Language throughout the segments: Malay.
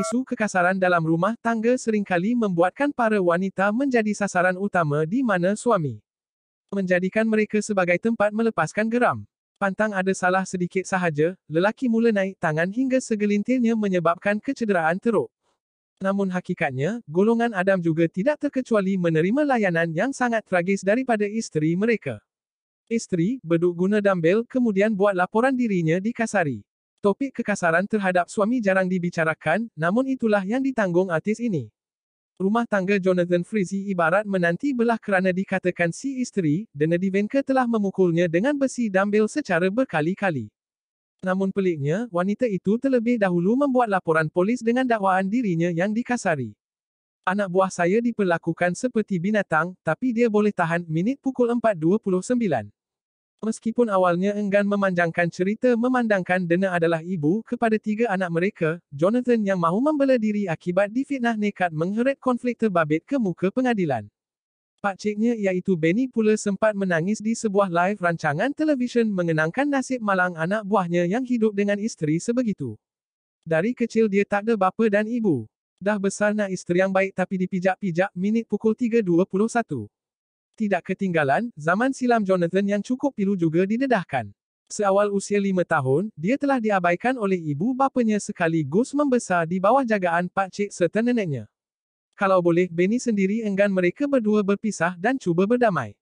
Isu kekasaran dalam rumah tangga seringkali membuatkan para wanita menjadi sasaran utama di mana suami menjadikan mereka sebagai tempat melepaskan geram. Pantang ada salah sedikit sahaja, lelaki mula naik tangan hingga segelintirnya menyebabkan kecederaan teruk. Namun hakikatnya, golongan Adam juga tidak terkecuali menerima layanan yang sangat tragis daripada isteri mereka. Isteri, beduk guna dambel, kemudian buat laporan dirinya di kasari. Topik kekasaran terhadap suami jarang dibicarakan, namun itulah yang ditanggung artis ini. Rumah tangga Jonathan Frizzy ibarat menanti belah kerana dikatakan si isteri, Dana Divenka telah memukulnya dengan besi dambel secara berkali-kali. Namun peliknya, wanita itu terlebih dahulu membuat laporan polis dengan dakwaan dirinya yang dikasari. Anak buah saya diperlakukan seperti binatang, tapi dia boleh tahan, minit pukul 4.29. Meskipun awalnya enggan memanjangkan cerita memandangkan Dena adalah ibu kepada tiga anak mereka, Jonathan yang mahu membela diri akibat difitnah nekat mengheret konflik terbabit ke muka pengadilan. Pakciknya iaitu Benny pula sempat menangis di sebuah live rancangan televisyen mengenangkan nasib malang anak buahnya yang hidup dengan isteri sebegitu. Dari kecil dia tak ada bapa dan ibu. Dah besar nak isteri yang baik tapi dipijak-pijak, minit pukul 3.21. Tidak ketinggalan, zaman silam Jonathan yang cukup pilu juga didedahkan. Seawal usia lima tahun, dia telah diabaikan oleh ibu bapanya sekaligus membesar di bawah jagaan pakcik serta neneknya. Kalau boleh, Benny sendiri enggan mereka berdua berpisah dan cuba berdamai.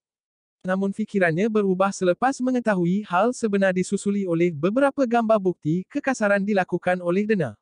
Namun fikirannya berubah selepas mengetahui hal sebenar disusuli oleh beberapa gambar bukti kekasaran dilakukan oleh Dena.